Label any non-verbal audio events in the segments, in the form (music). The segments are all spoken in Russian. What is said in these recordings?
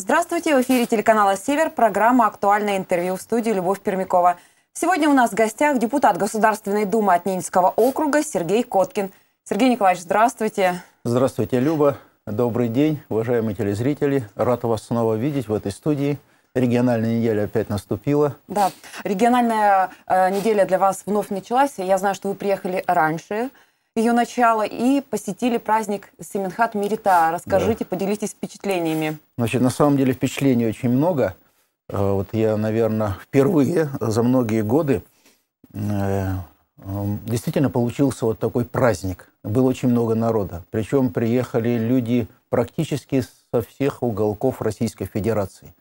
Здравствуйте, в эфире телеканала «Север» программа «Актуальное интервью» в студии Любовь Пермякова. Сегодня у нас в гостях депутат Государственной Думы от Ненецкого округа Сергей Коткин. Сергей Николаевич, здравствуйте. Здравствуйте, Люба. Добрый день, уважаемые телезрители. Рад вас снова видеть в этой студии. Региональная неделя опять наступила. Да, региональная э, неделя для вас вновь началась. Я знаю, что вы приехали раньше, ее начало и посетили праздник Семенхат Мирита. Расскажите, да. поделитесь впечатлениями. Значит, на самом деле впечатлений очень много. Э, вот я, наверное, впервые за многие годы э, э, действительно получился вот такой праздник. Было очень много народа. Причем приехали люди практически со всех уголков Российской Федерации.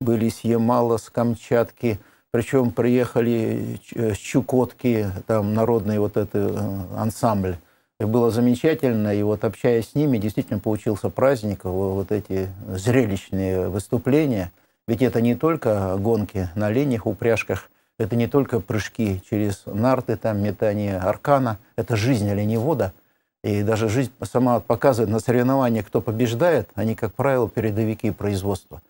Были с Ямала, с Камчатки – причем приехали с э, Чукотки, там народный вот этот э, ансамбль. И было замечательно, и вот общаясь с ними, действительно получился праздник, вот эти зрелищные выступления. Ведь это не только гонки на оленях, упряжках, это не только прыжки через нарты, там, метание аркана, это жизнь оленевода. И даже жизнь сама показывает на соревнованиях, кто побеждает, они, как правило, передовики производства.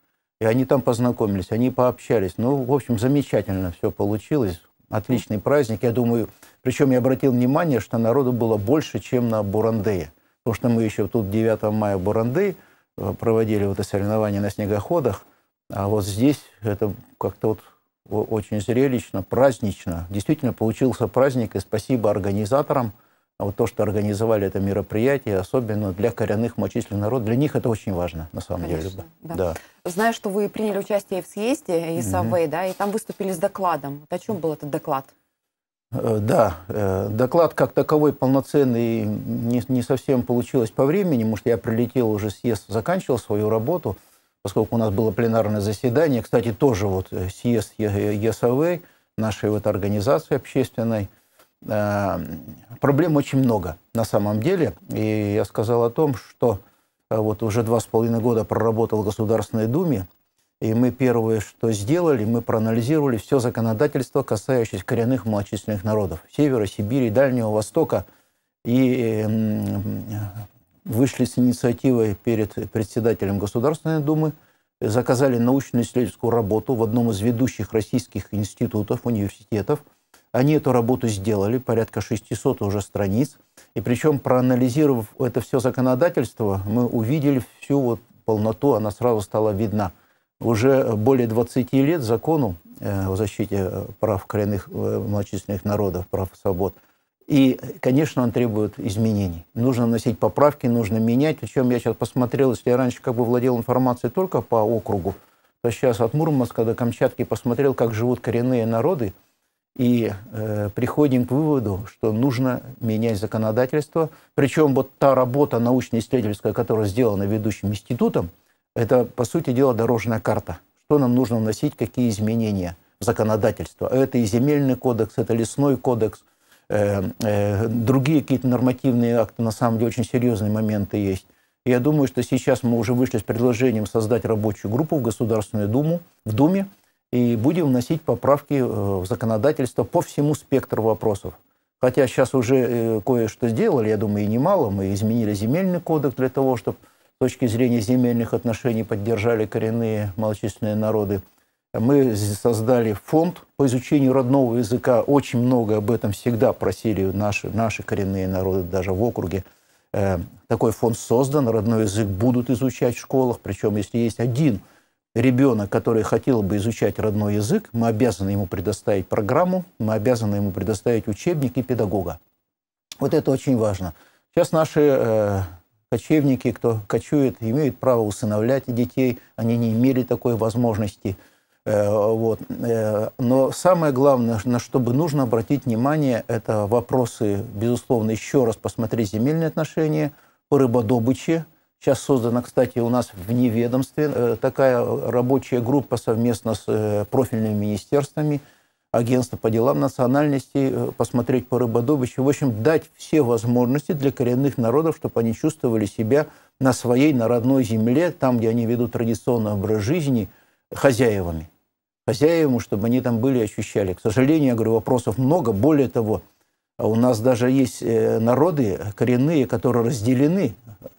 И они там познакомились, они пообщались. Ну, в общем, замечательно все получилось. Отличный праздник, я думаю. Причем я обратил внимание, что народу было больше, чем на Бурандее. Потому что мы еще тут 9 мая Буранде э, проводили вот это соревнование на снегоходах. А вот здесь это как-то вот очень зрелищно, празднично. Действительно получился праздник, и спасибо организаторам – а вот то, что организовали это мероприятие, особенно для коренных мочителей народов, для них это очень важно, на самом Конечно, деле. Да. да. Знаю, что вы приняли участие в съезде ИСАВЭ, угу. да, и там выступили с докладом. Вот о чем был этот доклад? Э, да, э, доклад как таковой полноценный не, не совсем получилось по времени, потому что я прилетел уже съезд, заканчивал свою работу, поскольку у нас было пленарное заседание. Кстати, тоже вот э, съезд ЕСАВ, нашей вот организации общественной – Эм, проблем очень много на самом деле. И я сказал о том, что э, вот уже два с половиной года проработал в Государственной Думе, и мы первое, что сделали, мы проанализировали все законодательство, касающееся коренных малочисленных народов Севера, Сибири, Дальнего Востока, и эм, вышли с инициативой перед председателем Государственной Думы, заказали научно-исследовательскую работу в одном из ведущих российских институтов, университетов – они эту работу сделали, порядка 600 уже страниц. И причем, проанализировав это все законодательство, мы увидели всю вот полноту, она сразу стала видна. Уже более 20 лет закону э, о защите э, прав коренных э, малочисленных народов, прав и свобод. И, конечно, он требует изменений. Нужно носить поправки, нужно менять. Причем я сейчас посмотрел, если я раньше как бы владел информацией только по округу, то сейчас от Мурманска до Камчатки посмотрел, как живут коренные народы – и э, приходим к выводу, что нужно менять законодательство. Причем вот та работа научно-исследовательская, которая сделана ведущим институтом, это, по сути дела, дорожная карта. Что нам нужно вносить, какие изменения в законодательство. Это и земельный кодекс, это лесной кодекс, э, э, другие какие-то нормативные акты, на самом деле, очень серьезные моменты есть. Я думаю, что сейчас мы уже вышли с предложением создать рабочую группу в Государственную Думу, в Думе, и будем вносить поправки э, в законодательство по всему спектру вопросов. Хотя сейчас уже э, кое-что сделали, я думаю, и немало. Мы изменили земельный кодекс для того, чтобы с точки зрения земельных отношений поддержали коренные малочисленные народы. Мы создали фонд по изучению родного языка. Очень много об этом всегда просили наши, наши коренные народы, даже в округе. Э, такой фонд создан, родной язык будут изучать в школах. Причем, если есть один ребенок, который хотел бы изучать родной язык, мы обязаны ему предоставить программу, мы обязаны ему предоставить учебник и педагога. Вот это очень важно. Сейчас наши э, кочевники, кто кочует, имеют право усыновлять детей, они не имели такой возможности. Э, вот. э, но самое главное, на что бы нужно обратить внимание, это вопросы, безусловно, еще раз посмотреть земельные отношения, по рыбодобыче, Сейчас создана, кстати, у нас в неведомстве э, такая рабочая группа совместно с э, профильными министерствами, агентство по делам национальностей, э, посмотреть по рыбодобычу. В общем, дать все возможности для коренных народов, чтобы они чувствовали себя на своей, на родной земле, там, где они ведут традиционный образ жизни, хозяевами. Хозяевам, чтобы они там были и ощущали. К сожалению, я говорю, вопросов много. Более того, а у нас даже есть э, народы коренные, которые разделены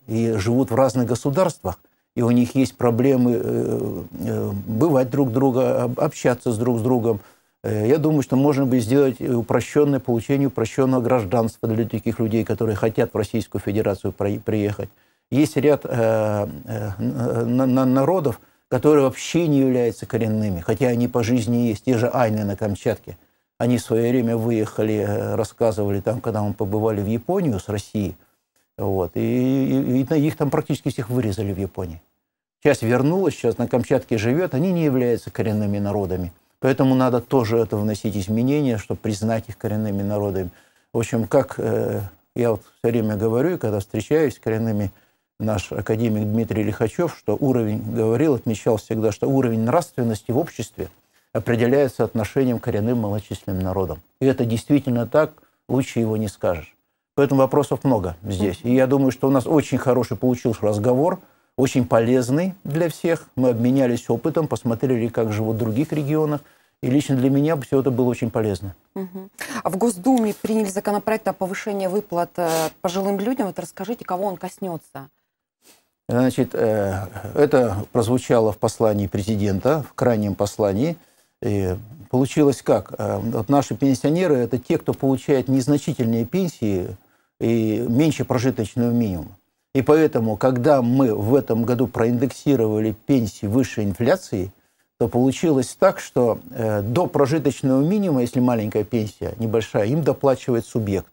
и живут в разных государствах, и у них есть проблемы э, э, бывать друг друга, общаться с друг с другом. Я думаю, что можно бы сделать упрощенное получение упрощенного гражданства для таких людей, которые хотят в Российскую Федерацию приехать. Есть ряд народов, которые вообще не являются коренными, хотя они по жизни есть, те же айны на Камчатке – они в свое время выехали, э, рассказывали там, когда мы побывали в Японию с Россией, вот, и, и, и их там практически всех вырезали в Японии. Часть вернулась, сейчас на Камчатке живет, они не являются коренными народами. Поэтому надо тоже это вносить изменения, чтобы признать их коренными народами. В общем, как э, я вот все время говорю, и когда встречаюсь с коренными наш академик Дмитрий Лихачев, что уровень, говорил, отмечал всегда, что уровень нравственности в обществе – определяется отношением к коренным малочисленным народам. И это действительно так, лучше его не скажешь. Поэтому вопросов много здесь. И я думаю, что у нас очень хороший получился разговор, очень полезный для всех. Мы обменялись опытом, посмотрели, как живут в других регионах. И лично для меня все это было очень полезно. Угу. А в Госдуме приняли законопроект о повышении выплат э, пожилым людям. Вот расскажите, кого он коснется? Значит, э, это прозвучало в послании президента, в крайнем послании – и получилось как? Э, вот наши пенсионеры – это те, кто получает незначительные пенсии и меньше прожиточного минимума. И поэтому, когда мы в этом году проиндексировали пенсии выше инфляции, то получилось так, что э, до прожиточного минимума, если маленькая пенсия, небольшая, им доплачивает субъект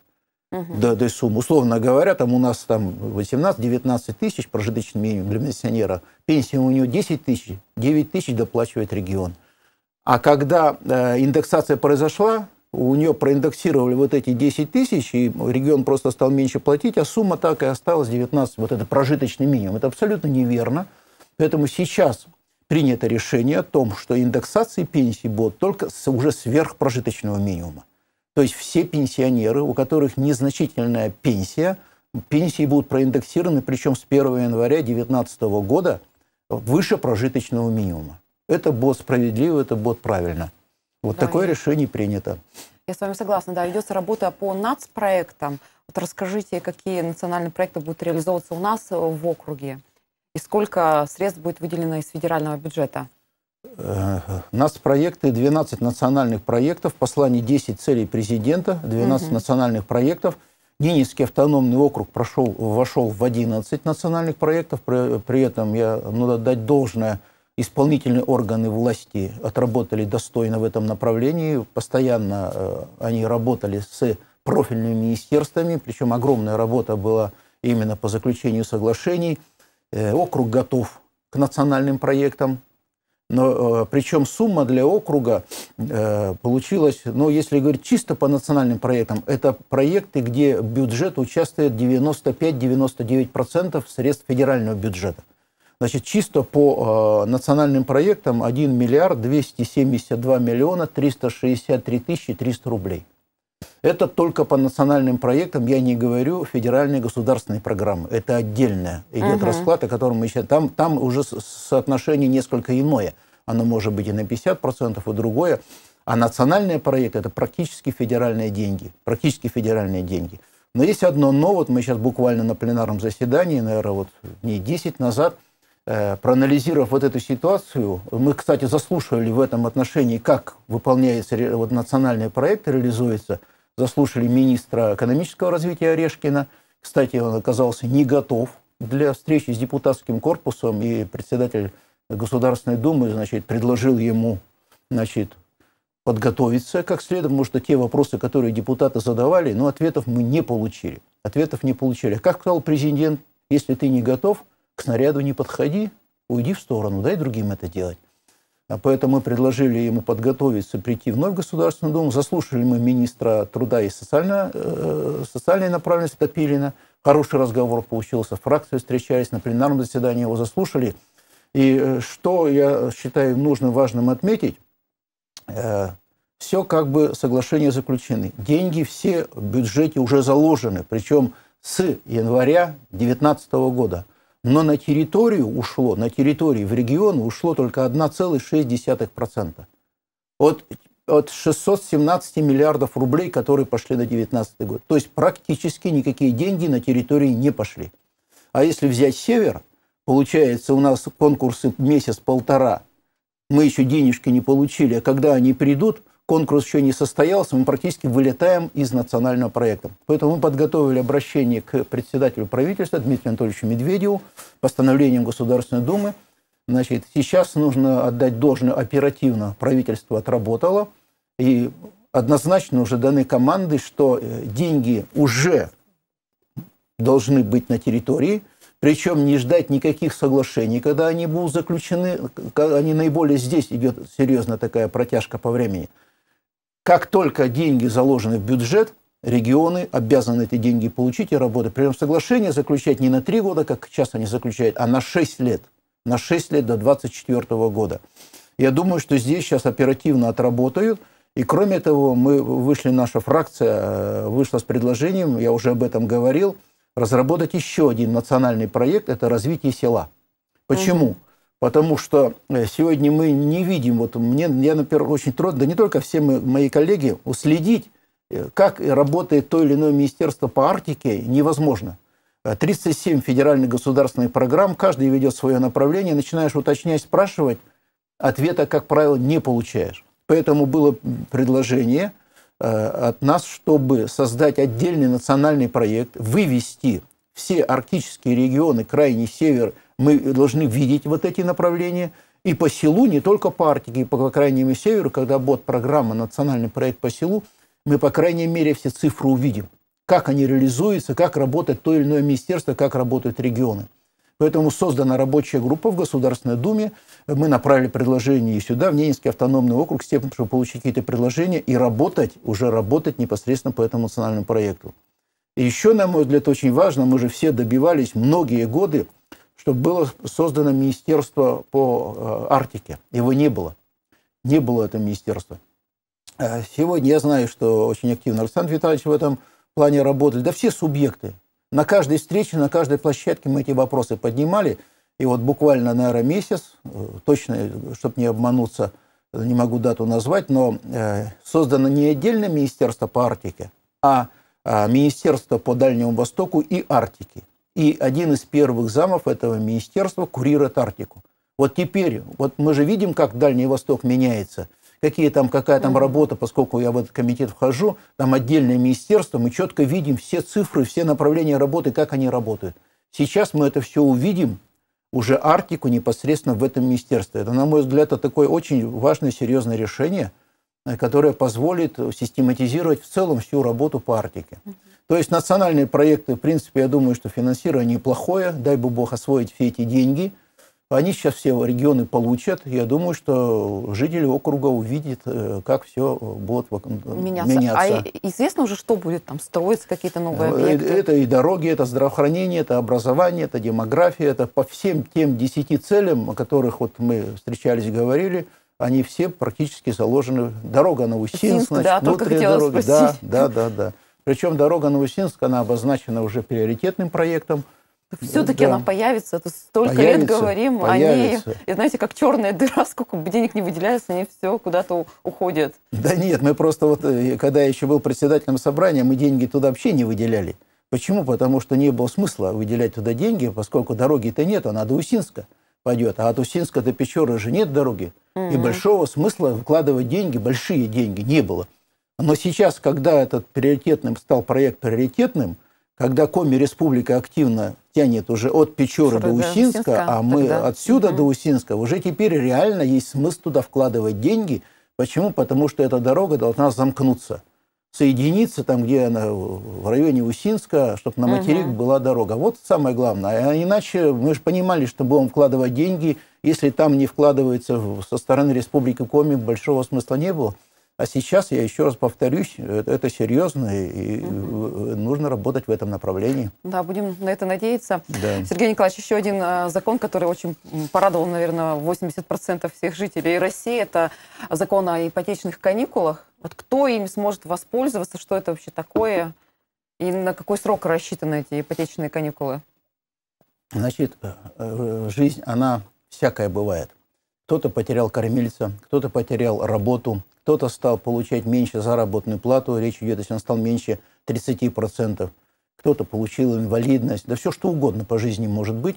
угу. до, до суммы. Условно говоря, там у нас там 18-19 тысяч прожиточный минимум для пенсионера, пенсия у него 10 тысяч, 9 тысяч доплачивает регион. А когда э, индексация произошла, у нее проиндексировали вот эти 10 тысяч, и регион просто стал меньше платить, а сумма так и осталась 19, вот это прожиточный минимум. Это абсолютно неверно. Поэтому сейчас принято решение о том, что индексации пенсий будут только с уже прожиточного минимума. То есть все пенсионеры, у которых незначительная пенсия, пенсии будут проиндексированы, причем с 1 января 2019 года, выше прожиточного минимума это будет справедливо, это будет правильно. Вот да, такое я... решение принято. Я с вами согласна, да, ведется работа по нацпроектам. Вот расскажите, какие национальные проекты будут реализовываться у нас э, в округе и сколько средств будет выделено из федерального бюджета? У э, нас проекты 12 национальных проектов, послание 10 целей президента, 12 угу. национальных проектов. Ненецкий автономный округ прошел, вошел в 11 национальных проектов, при, при этом я надо ну дать должное – исполнительные органы власти отработали достойно в этом направлении. Постоянно э, они работали с профильными министерствами, причем огромная работа была именно по заключению соглашений. Э, округ готов к национальным проектам, но э, причем сумма для округа э, получилась, ну, если говорить чисто по национальным проектам, это проекты, где бюджет участвует 95-99% средств федерального бюджета. Значит, чисто по э, национальным проектам 1 миллиард 272 миллиона 363 тысячи 300 рублей. Это только по национальным проектам, я не говорю федеральные государственные программы. Это отдельная идет угу. расклад, о котором мы сейчас... Там, там уже соотношение несколько иное. Оно может быть и на 50%, и другое. А национальные проекты это практически федеральные деньги. Практически федеральные деньги. Но есть одно «но». Вот мы сейчас буквально на пленарном заседании, наверное, вот не 10 назад – Э, проанализировав вот эту ситуацию, мы, кстати, заслушали в этом отношении, как выполняется вот, национальный проект, реализуется, заслушали министра экономического развития Орешкина. Кстати, он оказался не готов для встречи с депутатским корпусом, и председатель Государственной Думы значит, предложил ему значит, подготовиться как следует, потому что те вопросы, которые депутаты задавали, но ну, ответов мы не получили. Ответов не получили. А как сказал президент, если ты не готов – к снаряду не подходи, уйди в сторону, дай другим это делать. А Поэтому мы предложили ему подготовиться, прийти вновь в Государственную Думу. Заслушали мы министра труда и социально, э, социальной направленности Топилина. Хороший разговор получился. Фракции встречались, на пленарном заседании его заслушали. И э, что я считаю нужным, важным отметить, э, все как бы соглашения заключены. Деньги все в бюджете уже заложены, причем с января 2019 года но на территорию ушло, на территории в регион ушло только 1,6%. От, от 617 миллиардов рублей, которые пошли на 2019 год. То есть практически никакие деньги на территории не пошли. А если взять север, получается у нас конкурсы месяц-полтора, мы еще денежки не получили, а когда они придут, конкурс еще не состоялся, мы практически вылетаем из национального проекта. Поэтому мы подготовили обращение к председателю правительства Дмитрию Анатольевичу Медведеву, постановлением Государственной Думы. Значит, сейчас нужно отдать должное оперативно. Правительство отработало. И однозначно уже даны команды, что э, деньги уже должны быть на территории, причем не ждать никаких соглашений, когда они будут заключены, они наиболее здесь идет серьезная такая протяжка по времени – как только деньги заложены в бюджет, регионы обязаны эти деньги получить и работать. Причем соглашение заключать не на три года, как часто они заключают, а на шесть лет. На шесть лет до 2024 года. Я думаю, что здесь сейчас оперативно отработают. И кроме того, мы вышли, наша фракция э, вышла с предложением, я уже об этом говорил, разработать еще один национальный проект, это развитие села. Почему? Угу. Потому что э, сегодня мы не видим, вот мне, я, например, очень трудно, да не только все мы, мои коллеги, уследить, э, как работает то или иное министерство по Арктике, невозможно. 37 э, федеральных государственных программ, каждый ведет свое направление, начинаешь уточнять, спрашивать, ответа, как правило, не получаешь. Поэтому было предложение от нас, чтобы создать отдельный национальный проект, вывести все арктические регионы, крайний север – мы должны видеть вот эти направления. И по селу, не только по Арктике, и по, по крайней мере северу, когда будет программа «Национальный проект по селу», мы, по крайней мере, все цифры увидим. Как они реализуются, как работает то или иное министерство, как работают регионы. Поэтому создана рабочая группа в Государственной Думе. Мы направили предложение сюда, в Ненецкий автономный округ, с тем, чтобы получить какие-то предложения и работать, уже работать непосредственно по этому национальному проекту. И еще, на мой взгляд, очень важно, мы же все добивались многие годы чтобы было создано министерство по э, Арктике. Его не было. Не было это министерство. Э, сегодня я знаю, что очень активно Александр Витальевич в этом плане работали. Да все субъекты. На каждой встрече, на каждой площадке мы эти вопросы поднимали. И вот буквально, наверное, месяц, э, точно, чтобы не обмануться, не могу дату назвать, но создано не отдельное министерство по Арктике, а, а Министерство по Дальнему Востоку и Арктике. И один из первых замов этого министерства курирует Арктику. Вот теперь, вот мы же видим, как Дальний Восток меняется, какие там, какая там работа, поскольку я в этот комитет вхожу, там отдельное министерство, мы четко видим все цифры, все направления работы, как они работают. Сейчас мы это все увидим, уже Арктику непосредственно в этом министерстве. Это, на мой взгляд, это такое очень важное, серьезное решение – Э, которая позволит э, систематизировать в целом всю работу по Арктике. То есть национальные проекты, в принципе, я думаю, что финансирование плохое, дай бы бог освоить все эти деньги. Они сейчас все регионы получат. Я думаю, что жители округа увидят, э, как все будет меняться. меняться. А известно уже, что будет там строиться, какие-то новые объекты? Это и дороги, это здравоохранение, это образование, это демография, это по всем тем десяти целям, о которых вот мы встречались и говорили – они все практически заложены. Дорога на Усинск, Усинск значит, да, внутренняя дорога. Да, да, да, да. Причем дорога на Усинск, она обозначена уже приоритетным проектом. Все-таки да. она появится, это столько появится, лет говорим появится. о знаете, как черная дыра, сколько денег не выделяется, они все куда-то уходят. Да нет, мы просто вот, э, когда я еще был председателем собрания, мы деньги туда вообще не выделяли. Почему? Потому что не было смысла выделять туда деньги, поскольку дороги-то нет, она надо Усинска пойдет. А от Усинска до Печоры же нет дороги. Mm-hmm. И большого смысла вкладывать деньги, большие деньги, не было. Но сейчас, когда этот приоритетным стал проект приоритетным, когда Коми Республика активно тянет уже от Печоры Шуры до Усинска, Усинска а мы тогда. отсюда mm-hmm. до Усинска, уже теперь реально есть смысл туда вкладывать деньги. Почему? Потому что эта дорога должна замкнуться соединиться там, где она, в районе Усинска, чтобы на материк угу. была дорога. Вот самое главное. А иначе мы же понимали, что будем вкладывать деньги, если там не вкладывается со стороны Республики Коми, большого смысла не было. А сейчас, я еще раз повторюсь, это, это серьезно, и угу. нужно работать в этом направлении. Да, будем на это надеяться. Да. Сергей Николаевич, еще один э, закон, который очень порадовал, наверное, 80% всех жителей России, это закон о ипотечных каникулах. Вот кто им сможет воспользоваться, что это вообще такое, и на какой срок рассчитаны эти ипотечные каникулы? Значит, э, э, жизнь, она всякая бывает. Кто-то потерял кормильца, кто-то потерял работу, кто-то стал получать меньше заработную плату, речь идет, если он стал меньше 30%, кто-то получил инвалидность, да все что угодно по жизни может быть.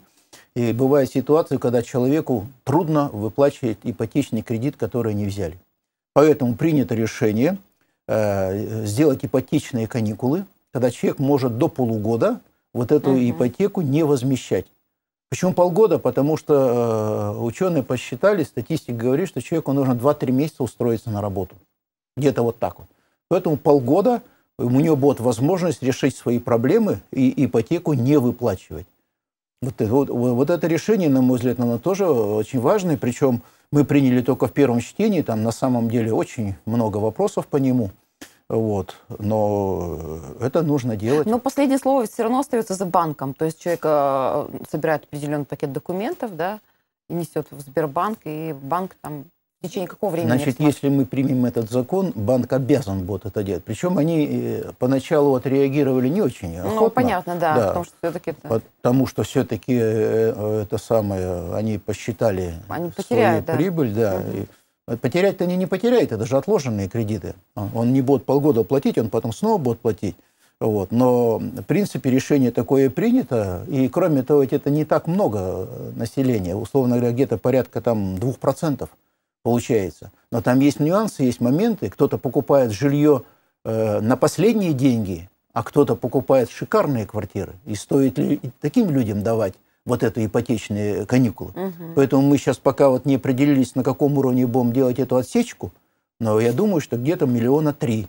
И бывает ситуация, когда человеку трудно выплачивать ипотечный кредит, который они взяли. Поэтому принято решение э, сделать ипотечные каникулы, когда человек может до полугода вот эту угу. ипотеку не возмещать. Почему полгода? Потому что э, ученые посчитали, статистика говорит, что человеку нужно 2-3 месяца устроиться на работу. Где-то вот так вот. Поэтому полгода э, у него будет возможность решить свои проблемы и ипотеку не выплачивать. Вот это, вот, вот это решение, на мой взгляд, оно тоже очень важное, причем мы приняли только в первом чтении, там на самом деле очень много вопросов по нему. Вот. Но э, это нужно делать. Но последнее слово все равно остается за банком. То есть человек э, собирает определенный пакет документов, да, и несет в Сбербанк, и банк там в течение какого времени? Значит, если мы примем этот закон, банк обязан будет это делать. Причем они э, поначалу отреагировали не очень ну, охотно. Ну, понятно, да, да потому что все-таки... Это... Потому что все-таки э, э, это самое, они посчитали они потеряют, свою да. прибыль, да. Угу. Потерять-то они не потеряют, это же отложенные кредиты. Он не будет полгода платить, он потом снова будет платить. Вот. Но, в принципе, решение такое принято. И, кроме того, ведь это не так много населения. Условно говоря, где-то порядка там 2% получается. Но там есть нюансы, есть моменты. Кто-то покупает жилье э, на последние деньги, а кто-то покупает шикарные квартиры. И стоит ли таким людям давать вот это ипотечные каникулы? Угу. Поэтому мы сейчас пока вот не определились, на каком уровне будем делать эту отсечку, но я думаю, что где-то миллиона три.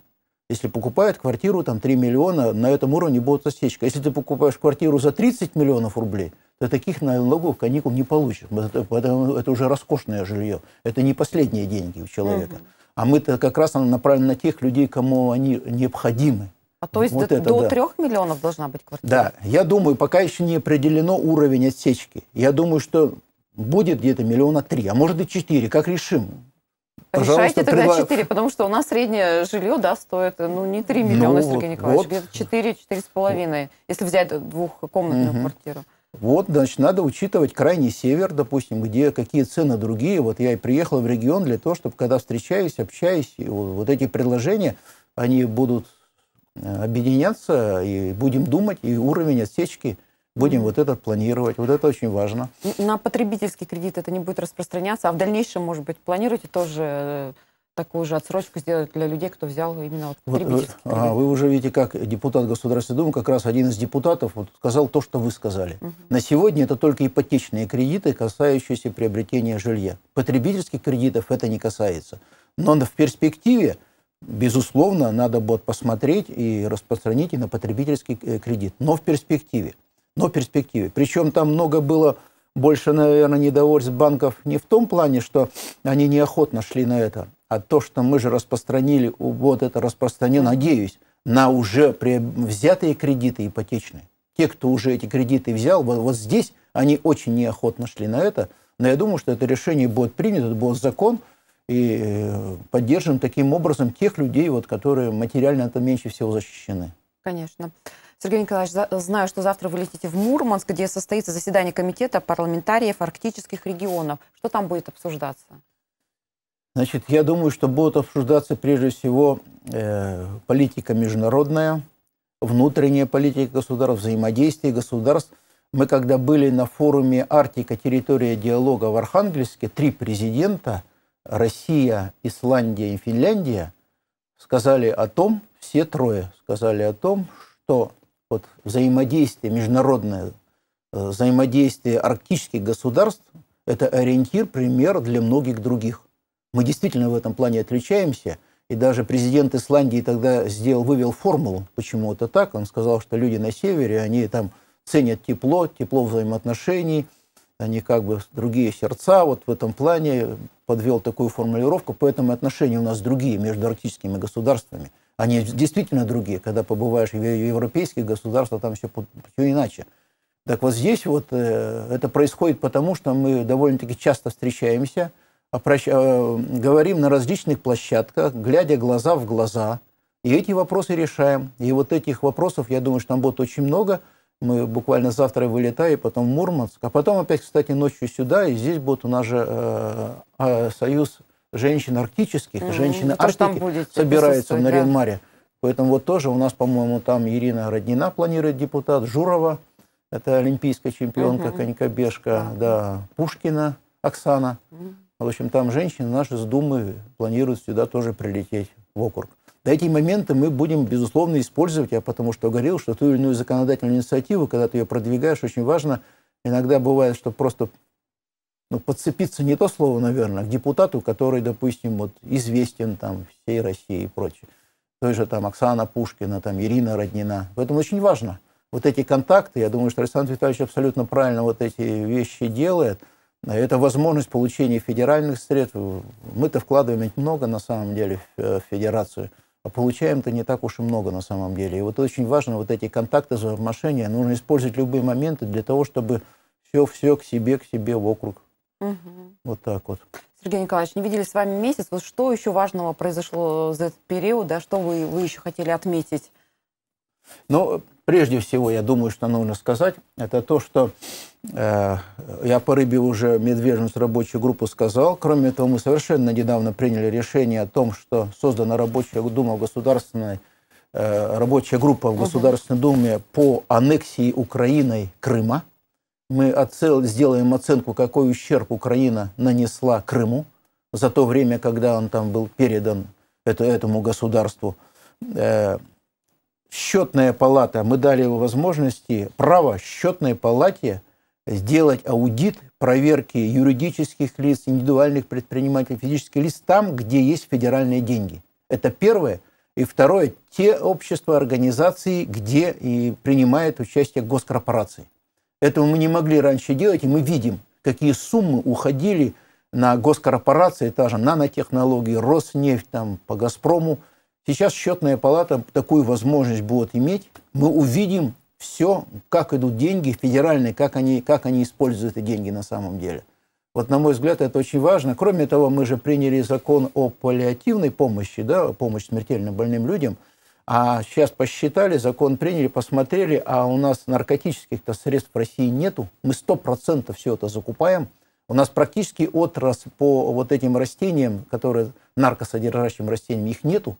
Если покупают квартиру, там 3 миллиона, на этом уровне будет отсечка. Если ты покупаешь квартиру за 30 миллионов рублей, то таких налоговых каникул не получит. Потому это уже роскошное жилье. Это не последние деньги у человека. Угу. А мы-то как раз направлены на тех людей, кому они необходимы. А то есть вот до, трех да. миллионов должна быть квартира? Да. Я думаю, пока еще не определено уровень отсечки. Я думаю, что будет где-то миллиона три, а может и четыре. Как решим? Пожалуйста, Решайте тогда предла... 4, потому что у нас среднее жилье да, стоит ну, не 3 ну миллиона, ну, Сергей вот, Николаевич, вот. где-то 4-4,5, если взять двухкомнатную угу. квартиру. Вот, значит, надо учитывать крайний север, допустим, где какие цены другие. Вот я и приехал в регион для того, чтобы когда встречаюсь, общаюсь, и вот эти предложения, они будут э, объединяться, и будем думать, и уровень отсечки будем вот этот планировать. Вот это очень важно. На потребительский кредит это не будет распространяться, а в дальнейшем, может быть, планируете тоже э, такую же отсрочку сделать для людей, кто взял именно вот вот, вы, э, вы уже видите, как депутат Государственной Думы, как раз один из депутатов, вот, сказал то, что вы сказали. Угу. На сегодня это только ипотечные кредиты, касающиеся приобретения жилья. Потребительских кредитов это не касается. Но в перспективе, безусловно, надо будет посмотреть и распространить и на потребительский э, кредит. Но в перспективе. Но в перспективе. Причем там много было больше, наверное, недовольств банков не в том плане, что они неохотно шли на это, а то, что мы же распространили, вот это распространено, надеюсь, на уже взятые кредиты ипотечные. Те, кто уже эти кредиты взял, вот, вот здесь они очень неохотно шли на это. Но я думаю, что это решение будет принято, это будет закон, и э, поддержим таким образом тех людей, вот, которые материально это меньше всего защищены. Конечно. Сергей Николаевич, знаю, что завтра вы летите в Мурманск, где состоится заседание комитета парламентариев арктических регионов. Что там будет обсуждаться? Значит, я думаю, что будут обсуждаться прежде всего э, политика международная, внутренняя политика государств, взаимодействие государств. Мы когда были на форуме «Арктика. Территория диалога» в Архангельске, три президента – Россия, Исландия и Финляндия – сказали о том, все трое сказали о том, что вот взаимодействие, международное э, взаимодействие арктических государств – это ориентир, пример для многих других – мы действительно в этом плане отличаемся. И даже президент Исландии тогда сделал, вывел формулу, почему это так. Он сказал, что люди на севере, они там ценят тепло, тепло взаимоотношений, они как бы другие сердца. Вот в этом плане подвел такую формулировку, поэтому отношения у нас другие между арктическими государствами. Они действительно другие. Когда побываешь в европейских государствах, там все, все иначе. Так вот здесь вот э, это происходит потому, что мы довольно-таки часто встречаемся – опрощ... Э, говорим на различных площадках, глядя глаза в глаза, и эти вопросы решаем. И вот этих вопросов, я думаю, что там будет очень много. Мы буквально завтра вылетаем, потом в Мурманск, а потом опять, кстати, ночью сюда, и здесь будет у нас же э, э, союз женщин арктических, mm женщины Арктики собираются на Наринмаре. Да. Поэтому вот тоже у нас, по-моему, там Ирина Роднина планирует депутат, Журова, это олимпийская чемпионка, mm-hmm. конькобежка, да, Пушкина Оксана. Mm-hmm. В общем, там женщины наши с Думы планируют сюда тоже прилететь в округ. До эти моменты мы будем, безусловно, использовать. Я потому что говорил, что ту или иную законодательную инициативу, когда ты ее продвигаешь, очень важно. Иногда бывает, что просто ну, подцепиться не то слово, наверное, а к депутату, который, допустим, вот, известен там всей России и прочее. Той же там Оксана Пушкина, там Ирина Роднина. Поэтому очень важно вот эти контакты. Я думаю, что Александр Витальевич абсолютно правильно вот эти вещи делает – это возможность получения федеральных средств. Мы-то вкладываем много на самом деле э, в федерацию, а получаем-то не так уж и много на самом деле. И вот очень важно вот эти контакты, взаимоотношения. Нужно использовать любые моменты для того, чтобы все-все к себе, к себе в округ. Угу. Вот так вот. Сергей Николаевич, не видели с вами месяц. Вот что еще важного произошло за этот период, да, что вы, вы еще хотели отметить? Но прежде всего, я думаю, что нужно сказать, это то, что э, я по рыбе уже Медвежин с рабочей группы сказал. Кроме того, мы совершенно недавно приняли решение о том, что создана рабочая дума в Государственной э, рабочая группа в Государственной Думе по аннексии Украиной Крыма. Мы оцел, сделаем оценку, какой ущерб Украина нанесла Крыму за то время, когда он там был передан это, этому государству. Э, счетная палата, мы дали возможности, право счетной палате сделать аудит проверки юридических лиц, индивидуальных предпринимателей, физических лиц там, где есть федеральные деньги. Это первое. И второе, те общества, организации, где и принимает участие госкорпорации. Этого мы не могли раньше делать, и мы видим, какие суммы уходили на госкорпорации, та же нанотехнологии, Роснефть, там, по «Газпрому», Сейчас счетная палата такую возможность будет иметь. Мы увидим все, как идут деньги федеральные, как они, как они используют эти деньги на самом деле. Вот, на мой взгляд, это очень важно. Кроме того, мы же приняли закон о паллиативной помощи, да, помощь смертельно больным людям. А сейчас посчитали, закон приняли, посмотрели, а у нас наркотических-то средств в России нету. Мы 100% все это закупаем. У нас практически отрасль по вот этим растениям, которые наркосодержащим растениям, их нету.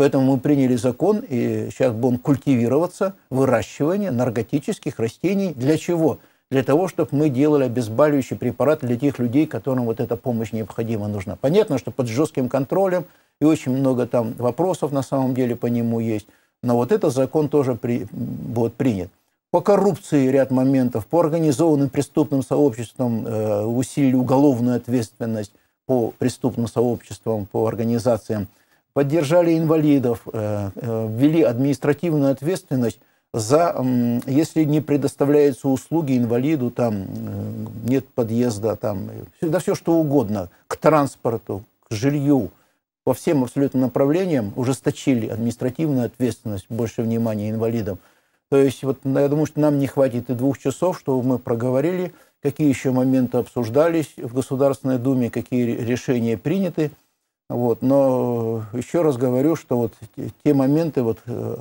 Поэтому мы приняли закон, и сейчас будем культивироваться выращивание наркотических растений. Для чего? Для того, чтобы мы делали обезболивающий препарат для тех людей, которым вот эта помощь необходима, нужна. Понятно, что под жестким контролем, и очень много там вопросов на самом деле по нему есть. Но вот этот закон тоже при, будет принят. По коррупции ряд моментов, по организованным преступным сообществам э, усилили уголовную ответственность по преступным сообществам, по организациям – поддержали инвалидов, э, э, ввели административную ответственность за, если не предоставляются услуги инвалиду, там э, нет подъезда, там, да все что угодно, к транспорту, к жилью, по всем абсолютно направлениям ужесточили административную ответственность, больше внимания инвалидам. То есть, вот, я думаю, что нам не хватит и двух часов, чтобы мы проговорили, какие еще моменты обсуждались в Государственной Думе, какие решения приняты – вот, но еще раз говорю, что вот те моменты, вот, э,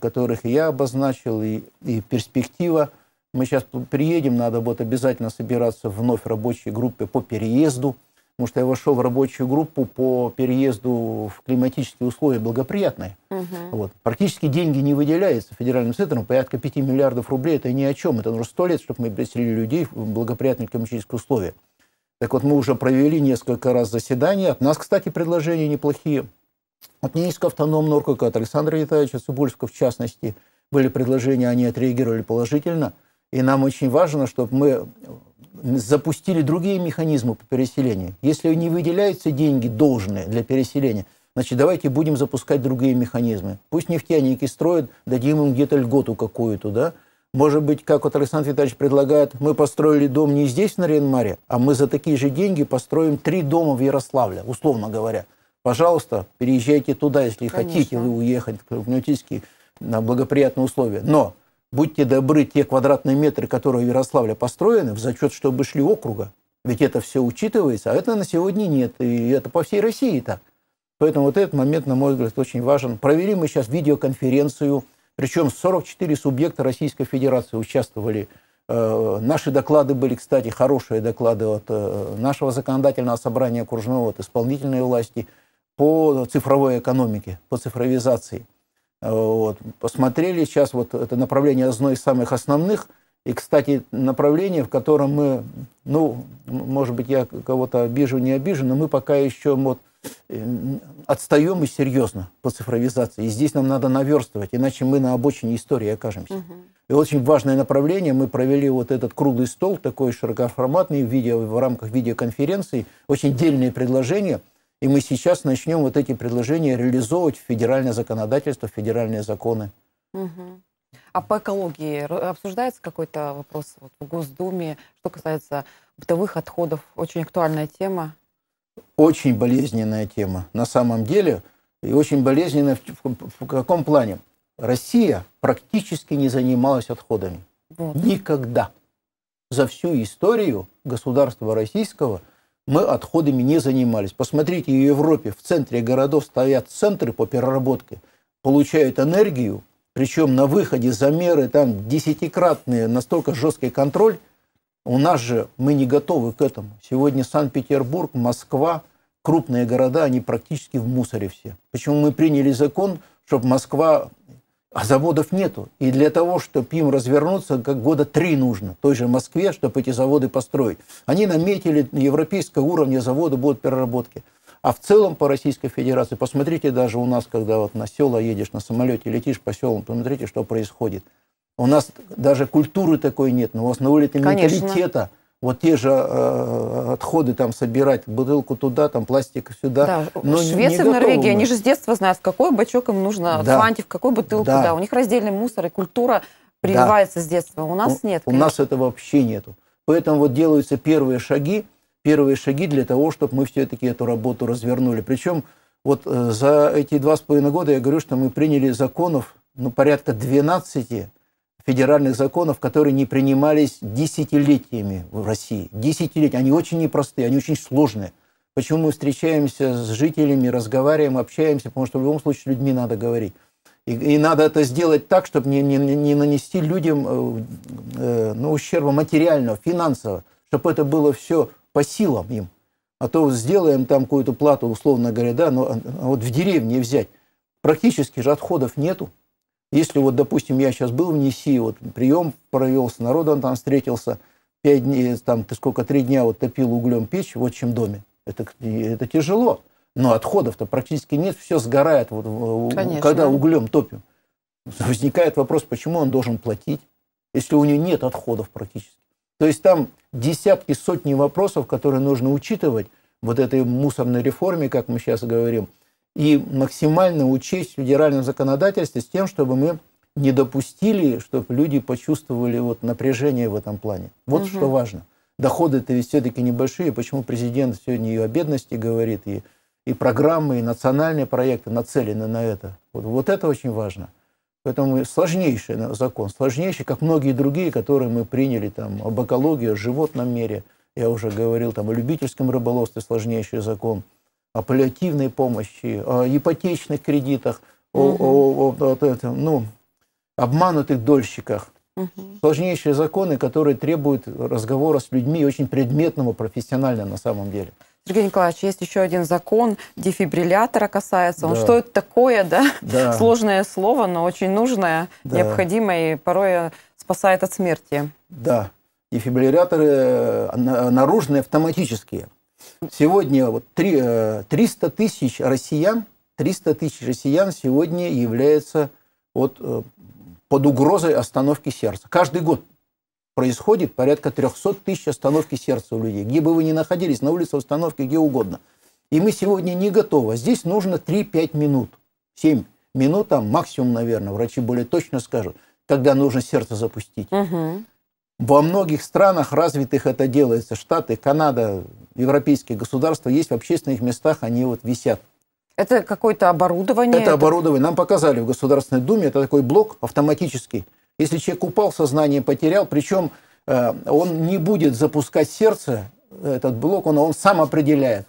которых я обозначил, и, и перспектива, мы сейчас приедем, надо будет обязательно собираться вновь в рабочей группе по переезду, потому что я вошел в рабочую группу по переезду в климатические условия благоприятные. Угу. Вот. Практически деньги не выделяются федеральным центром, порядка 5 миллиардов рублей, это ни о чем, это нужно сто лет, чтобы мы переселили людей в благоприятные климатические условия. Так вот, мы уже провели несколько раз заседания. У нас, кстати, предложения неплохие. От Нейского автономного округа, от Александра Витальевича Цибульского, в частности, были предложения, они отреагировали положительно. И нам очень важно, чтобы мы запустили другие механизмы по переселению. Если не выделяются деньги должные для переселения, значит, давайте будем запускать другие механизмы. Пусть нефтяники строят, дадим им где-то льготу какую-то, да, может быть, как вот Александр Витальевич предлагает, мы построили дом не здесь, на Ренмаре, а мы за такие же деньги построим три дома в Ярославле, условно говоря. Пожалуйста, переезжайте туда, если Конечно. хотите вы уехать в Нютийский на благоприятные условия. Но будьте добры, те квадратные метры, которые в Ярославле построены, в зачет, чтобы шли округа. Ведь это все учитывается, а это на сегодня нет. И это по всей России так. Поэтому вот этот момент, на мой взгляд, очень важен. Провели мы сейчас видеоконференцию причем 44 субъекта Российской Федерации участвовали. Э, наши доклады были, кстати, хорошие доклады от э, нашего законодательного собрания окружного, от исполнительной власти по цифровой экономике, по цифровизации. Э, вот. Посмотрели сейчас вот это направление одно из самых основных. И, кстати, направление, в котором мы, ну, может быть, я кого-то обижу, не обижу, но мы пока еще вот, Э, отстаем и серьезно по цифровизации. И здесь нам надо наверстывать, иначе мы на обочине истории окажемся. Угу. И очень важное направление, мы провели вот этот круглый стол, такой широкоформатный, в, видео, в рамках видеоконференции, очень дельные предложения. И мы сейчас начнем вот эти предложения реализовывать в федеральное законодательство, в федеральные законы. Угу. А по экологии обсуждается какой-то вопрос вот, в Госдуме, что касается бытовых отходов? Очень актуальная тема. Очень болезненная тема на самом деле. И очень болезненная в, в, в каком плане? Россия практически не занималась отходами. Вот. Никогда. За всю историю государства российского мы отходами не занимались. Посмотрите, в Европе в центре городов стоят центры по переработке, получают энергию, причем на выходе замеры там десятикратные, настолько жесткий контроль – у нас же мы не готовы к этому. Сегодня Санкт-Петербург, Москва, крупные города, они практически в мусоре все. Почему мы приняли закон, чтобы Москва... А заводов нету. И для того, чтобы им развернуться, как года три нужно, той же Москве, чтобы эти заводы построить. Они наметили на европейском уровне заводы будут переработки. А в целом по Российской Федерации, посмотрите даже у нас, когда вот на села едешь, на самолете летишь по селам, посмотрите, что происходит. У нас даже культуры такой нет, но у нас на улице менталитета. Вот те же э, отходы там собирать, бутылку туда, там пластик сюда. Да. Но Швеция, не Норвегия, они же с детства знают, какой бачок им нужно, да. фантик, какой бутылку. Да. да, у них раздельный мусор и культура прививается да. с детства. У нас у, нет. Конечно. У нас этого вообще нету. Поэтому вот делаются первые шаги, первые шаги для того, чтобы мы все-таки эту работу развернули. Причем вот э, за эти два с половиной года я говорю, что мы приняли законов ну, порядка 12, федеральных законов, которые не принимались десятилетиями в России. Десятилетия. Они очень непростые, они очень сложные. Почему мы встречаемся с жителями, разговариваем, общаемся, потому что в любом случае с людьми надо говорить. И, и надо это сделать так, чтобы не, не, не нанести людям э, э ну, ущерба материального, финансового, чтобы это было все по силам им. А то сделаем там какую-то плату, условно говоря, да, но а, а вот в деревне взять. Практически же отходов нету. Если вот, допустим, я сейчас был в НИСИ, вот прием провел, с народом там встретился, пять дней, э, там, ты сколько, три дня вот топил углем печь в отчим доме. Это, это тяжело. Но отходов-то практически нет, все сгорает, вот, Конечно. когда углем топим. Возникает вопрос, почему он должен платить, если у него нет отходов практически. То есть там десятки, сотни вопросов, которые нужно учитывать вот этой мусорной реформе, как мы сейчас говорим – и максимально учесть в федеральном законодательстве с тем, чтобы мы не допустили, чтобы люди почувствовали вот напряжение в этом плане. Вот угу. что важно. Доходы-то все-таки небольшие. Почему президент сегодня и о бедности говорит, и, и программы, и национальные проекты нацелены на это. Вот, вот это очень важно. Поэтому сложнейший закон, сложнейший, как многие другие, которые мы приняли там об экологии, о животном мире. Я уже говорил там о любительском рыболовстве, сложнейший закон – паллиативной помощи, о э, ипотечных кредитах, угу. о, о, о, о ну, обманутых дольщиках. Угу. Сложнейшие законы, которые требуют разговора с людьми, очень предметного, профессионального на самом деле. Сергей Николаевич, есть еще один закон дефибриллятора касается. Он что это такое, да? да? (laughs) Сложное слово, но очень нужное, да. необходимое и порой э, спасает от смерти. Да. Дефибрилляторы э, наружные автоматические. Сегодня вот 300 э, тысяч россиян, 300 тысяч россиян сегодня являются вот э, под угрозой остановки сердца. Каждый год происходит порядка 300 тысяч остановки сердца у людей. Где бы вы ни находились, на улице, в где угодно. И мы сегодня не готовы. А здесь нужно 3-5 минут, 7 минут, а максимум, наверное, врачи более точно скажут, когда нужно сердце запустить. Угу. Во многих странах развитых это делается. Штаты, Канада, европейские государства есть в общественных местах, они вот висят. Это какое-то оборудование? Это, это оборудование. Нам показали в Государственной Думе. Это такой блок автоматический. Если человек упал, сознание потерял, причем э, он не будет запускать сердце, этот блок, он, он сам определяет.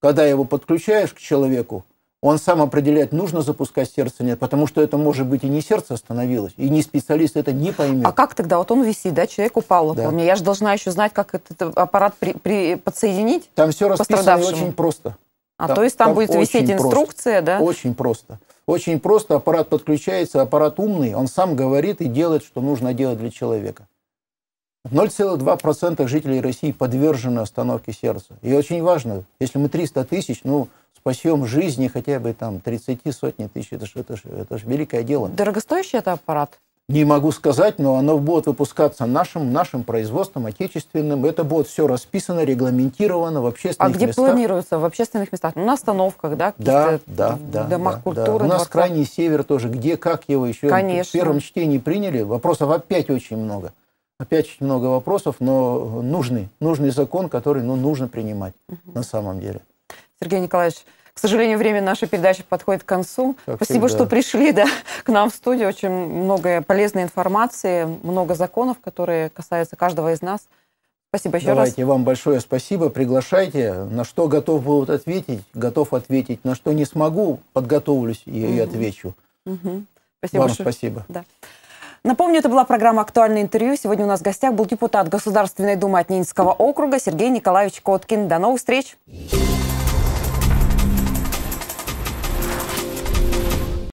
Когда его подключаешь к человеку, он сам определяет, нужно запускать сердце, нет, потому что это может быть и не сердце остановилось, и не специалист это не поймет. А как тогда? Вот он висит, да, человек упал, да. я же должна еще знать, как этот э, аппарат при, при, подсоединить Там все расписано очень просто. А там, то есть там, там будет висеть инструкция, просто, да? Очень просто. Очень просто, аппарат подключается, аппарат умный, он сам говорит и делает, что нужно делать для человека. 0,2% жителей России подвержены остановке сердца. И очень важно, если мы 300 тысяч, ну, спасем жизни хотя бы там 30 сотни тысяч, это же это же это же великое дело. Дорогостоящий это аппарат? Не могу сказать, но оно будет выпускаться нашим, нашим производством, отечественным. Это будет все расписано, регламентировано в а общественных местах. А где местах. планируется? В общественных местах? На остановках, да? Да, да, да. В домах да, культуры? Да. У нас дворцов. крайний север тоже. Где, как его еще Конечно. в первом чтении приняли? Вопросов опять очень много. Опять очень много вопросов, но нужный, нужный закон, который ну, нужно принимать угу. на самом деле. Сергей Николаевич. К сожалению, время нашей передачи подходит к концу. Как Спасибо, всегда. что пришли да, (laughs) к нам в студию. Очень много полезной информации, много законов, которые касаются каждого из нас. Спасибо еще Давайте раз. Давайте вам большое спасибо. Приглашайте. На что готов будут ответить, готов ответить. На что не смогу, подготовлюсь и, угу. и отвечу. Угу. Спасибо вам большое. спасибо. Да. Напомню, это была программа «Актуальное интервью». Сегодня у нас в гостях был депутат Государственной Думы от Нинского округа Сергей Николаевич Коткин. До новых встреч!